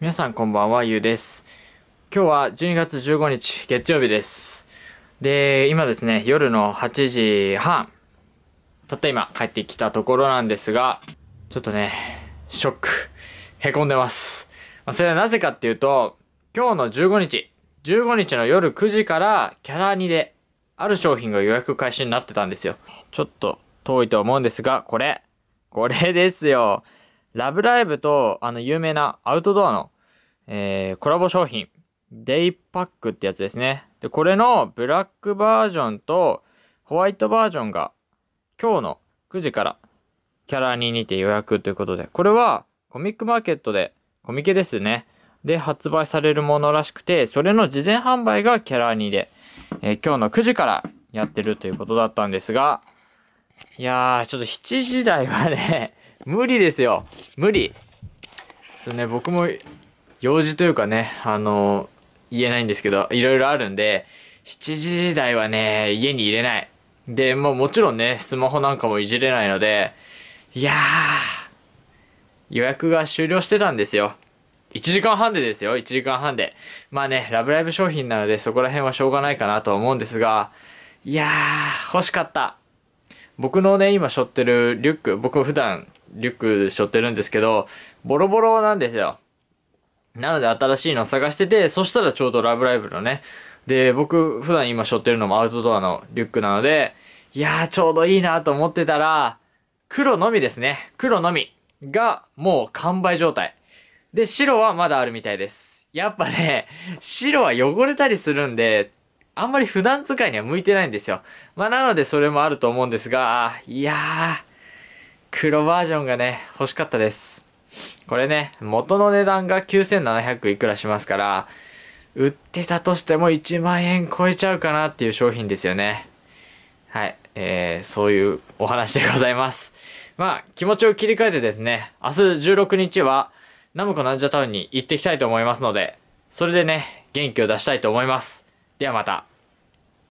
皆さんこんばんは、ゆうです。今日は12月15日月曜日です。で、今ですね、夜の8時半、たった今帰ってきたところなんですが、ちょっとね、ショック、へこんでます。まあ、それはなぜかっていうと、今日の15日、15日の夜9時からキャラにで、ある商品が予約開始になってたんですよ。ちょっと遠いと思うんですが、これ、これですよ。ラブライブと、あの、有名なアウトドアの、えー、コラボ商品、デイパックってやつですね。で、これのブラックバージョンとホワイトバージョンが今日の9時からキャラににて予約ということで、これはコミックマーケットで、コミケですね。で、発売されるものらしくて、それの事前販売がキャラにで、えー、今日の9時からやってるということだったんですが、いやー、ちょっと7時台はね無理ですよ。無理。そうね、僕も、用事というかね、あの、言えないんですけど、いろいろあるんで、7時台はね、家に入れない。で、まあもちろんね、スマホなんかもいじれないので、いやー、予約が終了してたんですよ。1時間半でですよ、1時間半で。まあね、ラブライブ商品なのでそこら辺はしょうがないかなとは思うんですが、いやー、欲しかった。僕のね、今背負ってるリュック、僕普段リュック背負ってるんですけど、ボロボロなんですよ。なので新しいの探してて、そしたらちょうどラブライブのね、で、僕普段今背負ってるのもアウトドアのリュックなので、いやーちょうどいいなと思ってたら、黒のみですね。黒のみがもう完売状態。で、白はまだあるみたいです。やっぱね、白は汚れたりするんで、あんまり普段使いには向いてないんですよ。まあなのでそれもあると思うんですが、いやー、黒バージョンがね、欲しかったです。これね、元の値段が9700いくらしますから、売ってたとしても1万円超えちゃうかなっていう商品ですよね。はい。えー、そういうお話でございます。まあ、気持ちを切り替えてですね、明日16日は、ナムコナンジャタウンに行ってきたいと思いますので、それでね、元気を出したいと思います。ではまた。